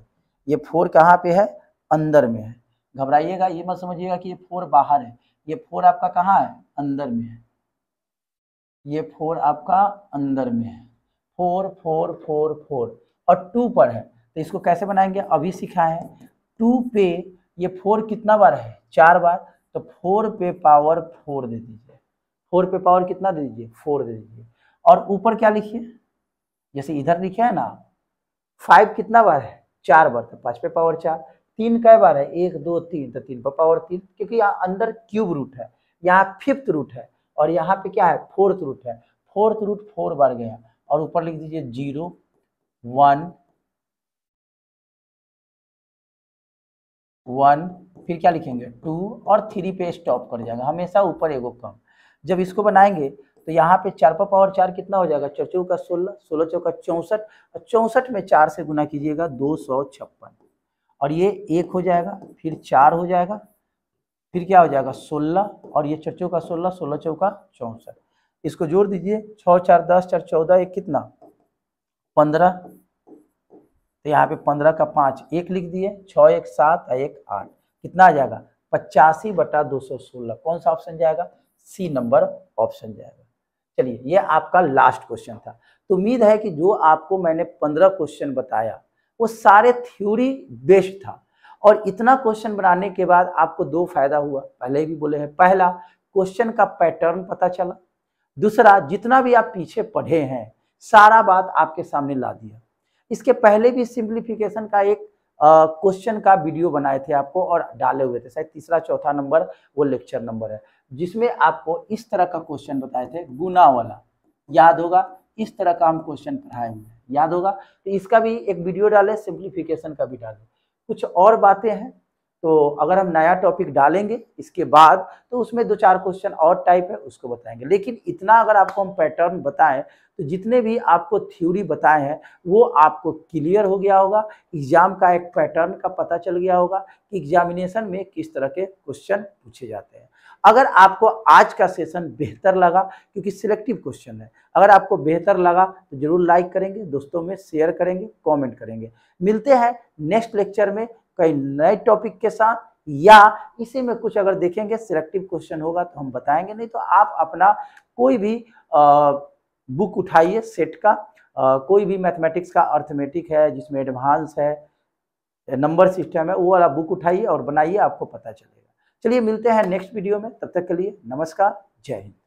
ये फोर कहाँ पे है अंदर में है घबराइएगा ये मत समझिएगा कि ये फोर बाहर है ये फोर आपका कहाँ है अंदर में है ये फोर आपका अंदर में है फोर फोर फोर फोर और टू पर है तो इसको कैसे बनाएंगे अभी सीखा है टू पे ये फोर कितना बार है चार बार तो फोर पे पावर फोर दे दीजिए फोर पे पावर कितना दे दीजिए फोर दे दीजिए और ऊपर क्या लिखिए जैसे इधर लिखे है ना फाइव कितना बार है चार बार तो पाँच पे पावर चार तीन कै बार है एक दो तीन तो तीन पे पावर तीन क्योंकि यहाँ अंदर क्यूब रूट है यहाँ फिफ्थ रूट है और यहाँ पे क्या है फोर्थ रूट है फोर्थ रूट फोर बार गया और ऊपर लिख दीजिए जीरो वन वन फिर क्या लिखेंगे टू और थ्री पे स्टॉप कर जाएगा हमेशा ऊपर एगो कम जब इसको बनाएंगे तो यहाँ पे चार पर पावर चार कितना हो जाएगा चौचौ का सोलह सोलह चौका चौंसठ और चौंसठ में चार से गुना कीजिएगा दो सौ छप्पन और ये एक हो जाएगा फिर चार हो जाएगा फिर क्या हो जाएगा सोलह और ये चौचौ का सोलह सोलह चौका चौंसठ इसको जोड़ दीजिए छः चार दस चार चौदह एक कितना पंद्रह तो यहाँ पे पंद्रह का पाँच एक लिख दिए छः एक सात और एक आठ कितना आ जाएगा पचासी बटा दो सौ सोलह कौन सा ऑप्शन जाएगा सी नंबर ऑप्शन जाएगा चलिए ये आपका लास्ट क्वेश्चन था तो उम्मीद है कि जो आपको मैंने पंद्रह क्वेश्चन बताया वो सारे थ्योरी बेस्ड था और इतना क्वेश्चन बनाने के बाद आपको दो फायदा हुआ पहले भी बोले हैं पहला क्वेश्चन का पैटर्न पता चला दूसरा जितना भी आप पीछे पढ़े हैं सारा बात आपके सामने ला दिया इसके पहले भी सिंप्लीफिकेशन का एक क्वेश्चन का वीडियो बनाए थे आपको और डाले हुए थे शायद तीसरा चौथा नंबर वो लेक्चर नंबर है जिसमें आपको इस तरह का क्वेश्चन बताए थे गुना वाला याद होगा इस तरह का हम क्वेश्चन पढ़ाए हुए याद होगा तो इसका भी एक वीडियो डाले सिंप्लीफिकेशन का भी डाले कुछ और बातें हैं तो अगर हम नया टॉपिक डालेंगे इसके बाद तो उसमें दो चार क्वेश्चन और टाइप है उसको बताएंगे लेकिन इतना अगर आपको हम पैटर्न बताएं तो जितने भी आपको थ्योरी बताए हैं वो आपको क्लियर हो गया होगा एग्जाम का एक पैटर्न का पता चल गया होगा कि एग्जामिनेशन में किस तरह के क्वेश्चन पूछे जाते हैं अगर आपको आज का सेशन बेहतर लगा क्योंकि सिलेक्टिव क्वेश्चन है अगर आपको बेहतर लगा तो ज़रूर लाइक करेंगे दोस्तों में शेयर करेंगे कमेंट करेंगे मिलते हैं नेक्स्ट लेक्चर में कई नए टॉपिक के साथ या इसी में कुछ अगर देखेंगे सिलेक्टिव क्वेश्चन होगा तो हम बताएंगे नहीं तो आप अपना कोई भी आ, बुक उठाइए सेट का आ, कोई भी मैथमेटिक्स का अर्थमेटिक है जिसमें एडवांस है नंबर सिस्टम है वो वाला बुक उठाइए और बनाइए आपको पता चलेगा चलिए मिलते हैं नेक्स्ट वीडियो में तब तक के लिए नमस्कार जय हिंद